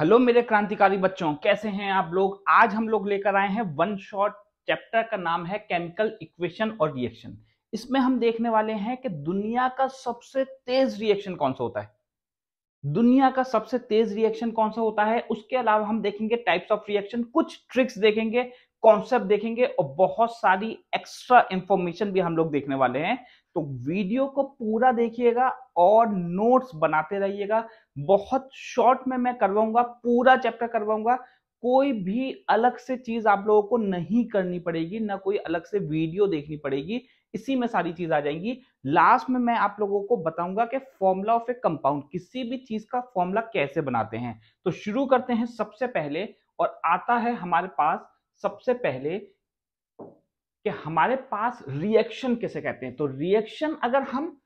hello मेरे क्रांतिकारी बच्चों कैसे हैं आप लोग आज हम लोग लेकर आए हैं वन शॉट चैप्टर का नाम है केमिकल इक्वेशन और रिएक्शन इसमें हम देखने वाले हैं कि दुनिया का सबसे तेज रिएक्शन कौन सा होता है दुनिया का सबसे तेज रिएक्शन कौन सा होता है उसके अलावा हम देखेंगे टाइप्स ऑफ रिएक्शन कुछ ट्रिक्स देखेंगे कॉन्सेप्ट देखेंगे और बहुत सारी एक्स्ट्रा इंफॉर्मेशन भी हम लोग देखने वाले हैं तो वीडियो को पूरा देखिएगा और नोट्स बनाते रहिएगा बहुत शॉर्ट में मैं करवाऊंगा पूरा चैप्टर करवाऊंगा कोई भी अलग से चीज आप लोगों को नहीं करनी पड़ेगी ना कोई अलग से वीडियो देखनी पड़ेगी इसी में सारी चीज आ जाएंगी लास्ट में मैं आप लोगों को बताऊंगा कि फॉर्मूला ऑफ ए कंपाउंड किसी भी चीज का फॉर्मूला कैसे बनाते हैं तो शुरू करते हैं सबसे पहले और आता है हमारे पास सबसे पहले कि हमारे पास रिएक्शन कैसे कहते हैं तो रिएक्शन अगर हम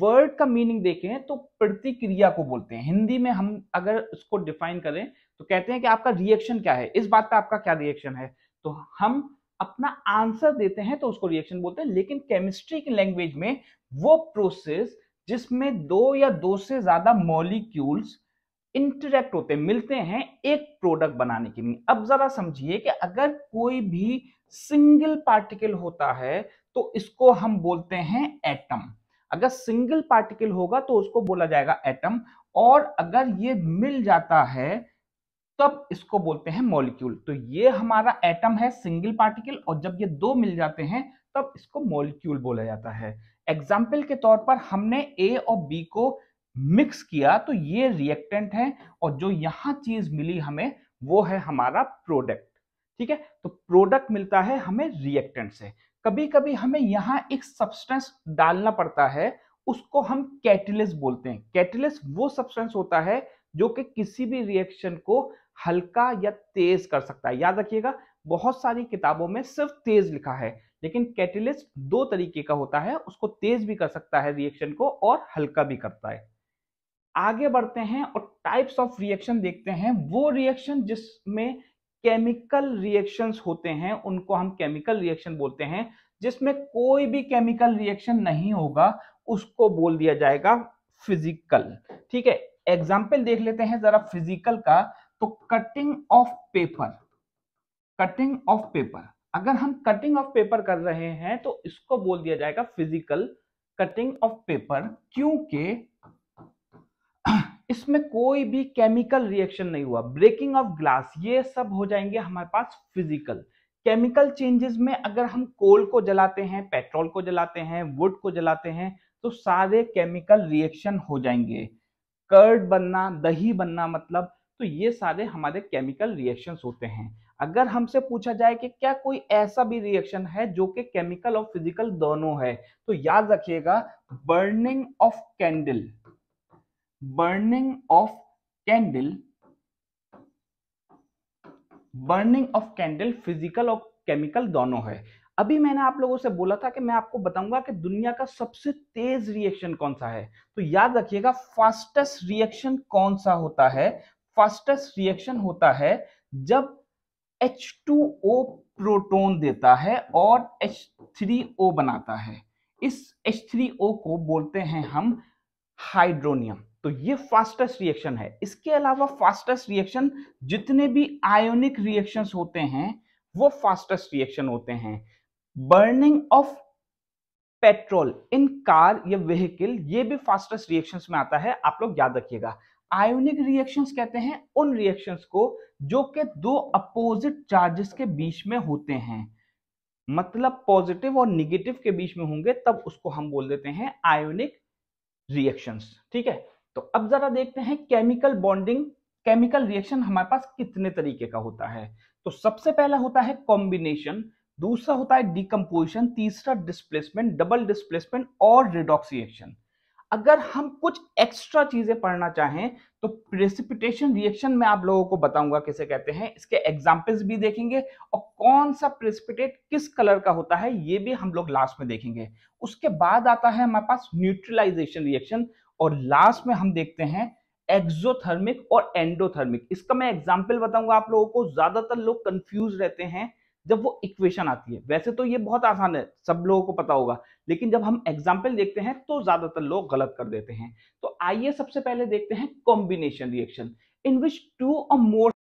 वर्ड का मीनिंग देखें तो प्रतिक्रिया को बोलते हैं हिंदी में हम अगर उसको डिफाइन करें तो कहते हैं कि आपका रिएक्शन क्या है इस बात पे आपका क्या रिएक्शन है तो हम अपना आंसर देते हैं तो उसको रिएक्शन बोलते हैं लेकिन केमिस्ट्री की लैंग्वेज में वो प्रोसेस जिसमें दो या दो से ज्यादा मॉलिक्यूल्स इंटरेक्ट होते हैं मिलते हैं एक प्रोडक्ट बनाने के लिए अब जरा समझिए कि अगर कोई भी सिंगल पार्टिकल होता है तो इसको हम बोलते हैं एटम अगर सिंगल पार्टिकल होगा तो उसको बोला जाएगा एटम और अगर ये मिल जाता है तब इसको बोलते हैं मॉलिक्यूल तो ये हमारा एटम है सिंगल पार्टिकल और जब ये दो मिल जाते हैं तब इसको मॉलिक्यूल बोला जाता है एग्जाम्पल के तौर पर हमने ए और बी को मिक्स किया तो ये रिएक्टेंट है और जो यहां चीज मिली हमें वो है हमारा प्रोडक्ट ठीक है तो प्रोडक्ट मिलता है हमें रिएक्टेंट से कभी कभी हमें यहाँ एक सब्सटेंस डालना पड़ता है उसको हम कैटलिस्ट बोलते हैं कैटलिस्ट वो सब्सटेंस होता है जो कि किसी भी रिएक्शन को हल्का या तेज कर सकता है याद रखिएगा बहुत सारी किताबों में सिर्फ तेज लिखा है लेकिन कैटलिस्ट दो तरीके का होता है उसको तेज भी कर सकता है रिएक्शन को और हल्का भी करता है आगे बढ़ते हैं और टाइप्स ऑफ रिएक्शन देखते हैं वो रिएक्शन जिसमें केमिकल रिएक्शंस होते हैं उनको हम केमिकल रिएक्शन बोलते हैं जिसमें कोई भी केमिकल रिएक्शन नहीं होगा उसको बोल दिया जाएगा फिजिकल ठीक है एग्जाम्पल देख लेते हैं जरा फिजिकल का तो cutting of paper cutting of paper अगर हम कटिंग ऑफ पेपर कर रहे हैं तो इसको बोल दिया जाएगा फिजिकल कटिंग ऑफ पेपर क्योंकि इसमें कोई भी केमिकल रिएक्शन नहीं हुआ ब्रेकिंग ऑफ ग्लास ये सब हो जाएंगे हमारे पास फिजिकल केमिकल चेंजेस में अगर हम कोल को जलाते हैं पेट्रोल को जलाते हैं वुड को जलाते हैं तो सारे केमिकल रिएक्शन हो जाएंगे कर्ड बनना दही बनना मतलब तो ये सारे हमारे केमिकल रिएक्शन होते हैं अगर हमसे पूछा जाए कि क्या कोई ऐसा भी रिएक्शन है जो कि केमिकल और फिजिकल दोनों है तो याद रखिएगा burning of candle burning of candle burning of candle physical और केमिकल दोनों है अभी मैंने आप लोगों से बोला था कि मैं आपको बताऊंगा कि दुनिया का सबसे तेज रिएक्शन कौन सा है तो याद रखिएगा फास्टेस्ट रिएक्शन कौन सा होता है फास्टेस्ट रिएक्शन होता है जब H2O प्रोटोन देता है और H3O बनाता है इस H3O को बोलते हैं हम हाइड्रोनियम तो ये फास्टेस्ट रिएक्शन है इसके अलावा फास्टेस्ट रिएक्शन जितने भी आयोनिक रिएक्शन होते हैं वो फास्टेस्ट रिएक्शन होते हैं burning of petrol in car या व्हीकल ये भी फास्टेस्ट रिएक्शंस में आता है आप लोग याद रखिएगा आयोनिक रिएक्शंस कहते हैं उन रिएक्शंस को जो कि दो अपोजिट चार्जेस के बीच में होते हैं मतलब पॉजिटिव और निगेटिव के बीच में होंगे तब उसको हम बोल देते हैं आयोनिक रिएक्शंस ठीक है तो अब जरा देखते हैं केमिकल बॉन्डिंग केमिकल रिएक्शन हमारे पास कितने तरीके का होता है तो सबसे पहला होता है कॉम्बिनेशन दूसरा होता है डिकम्पोजिशन तीसरा डिस्प्लेसमेंट डबल डिस्प्लेसमेंट और रिडॉक्सिएशन अगर हम कुछ एक्स्ट्रा चीजें पढ़ना चाहें तो प्रेसिपिटेशन रिएक्शन में आप लोगों को बताऊंगा कैसे कहते हैं इसके एग्जाम्पल्स भी देखेंगे और कौन सा प्रेसिपिटेट किस कलर का होता है ये भी हम लोग लास्ट में देखेंगे उसके बाद आता है हमारे पास न्यूट्रलाइजेशन रिएक्शन और लास्ट में हम देखते हैं एक्सोथर्मिक और एंडोथर्मिक इसका मैं एग्जाम्पल बताऊंगा आप लोगों को ज्यादातर लोग कंफ्यूज रहते हैं जब वो इक्वेशन आती है वैसे तो ये बहुत आसान है सब लोगों को पता होगा लेकिन जब हम एग्जाम्पल देखते हैं तो ज्यादातर लोग गलत कर देते हैं तो आइए सबसे पहले देखते हैं combination reaction in which two और मोर